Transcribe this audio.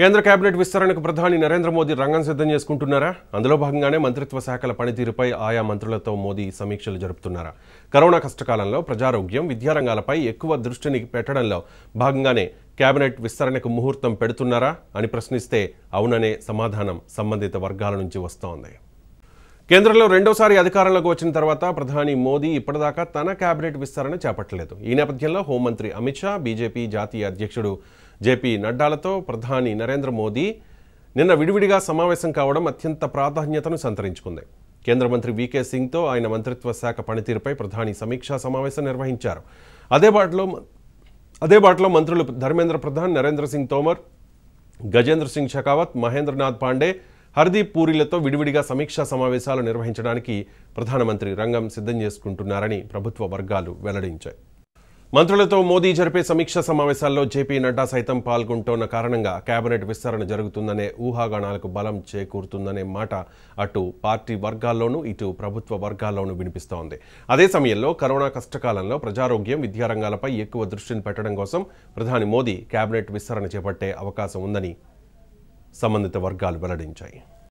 కేంద్ర కేబినెట్ విస్తరణకు ప్రధాని నరేంద్ర మోదీ రంగం సిద్ధం చేసుకుంటున్నారా అందులో భాగంగానే మంత్రిత్వ శాఖల పనితీరుపై ఆయా మంత్రులతో మోదీ సమీక్షలు జరుపుతున్నారా కరోనా కష్టకాలంలో ప్రజారోగ్యం విద్యారంగాలపై ఎక్కువ దృష్టిని పెట్టడంలో భాగంగానే కేబినెట్ విస్తరణకు ముహూర్తం పెడుతున్నారా అని ప్రశ్నిస్తే అవుననే సమాధానం సంబంధిత వర్గాల నుంచి వస్తోంది కేంద్రంలో రెండోసారి అధికారంలోకి వచ్చిన తర్వాత ప్రధాని మోదీ ఇప్పటిదాకా తన కేబినెట్ విస్తరణ చేపట్టలేదు ఈ నేపథ్యంలో హోంమంత్రి అమిత్ షా బీజేపీ జాతీయ అధ్యక్షుడు జేపీ నడ్డాలతో ప్రధాని నరేంద్ర మోదీ నిన్న విడివిడిగా సమావేశం కావడం అత్యంత ప్రాధాన్యతను సంతరించుకుంది కేంద్ర మంత్రి వికే సింగ్తో ఆయన మంత్రిత్వ శాఖ పనితీరుపై ప్రధాని సమీక్షా సమావేశం నిర్వహించారు అదే బాటలో అదే బాటలో మంత్రులు ధర్మేంద్ర ప్రధాన్ నరేంద్ర సింగ్ తోమర్ గజేంద్ర సింగ్ షెకావత్ మహేంద్రనాథ్ పాండే హర్దీప్ పూరిలతో విడివిడిగా సమీక్షా సమావేశాలు నిర్వహించడానికి ప్రధానమంత్రి రంగం సిద్ధం చేసుకుంటున్నారని ప్రభుత్వ వర్గాలు వెల్లడించాయి మంత్రులతో మోదీ జరిపే సమీక్ష సమావేశాల్లో జేపీ నడ్డా సైతం పాల్గొంటున్న కారణంగా కేబినెట్ విస్తరణ జరుగుతుందనే ఊహాగానాలకు బలం చేకూరుతుందనే మాట అటు పార్టీ వర్గాల్లోనూ ఇటు ప్రభుత్వ వర్గాల్లోనూ వినిపిస్తోంది అదే సమయంలో కరోనా కష్టకాలంలో ప్రజారోగ్యం విద్యారంగాలపై ఎక్కువ దృష్టిని పెట్టడం కోసం ప్రధాని మోదీ కేబినెట్ విస్తరణ చేపట్టే అవకాశం ఉందని సంబంధిత వర్గాలు వెల్లడించాయి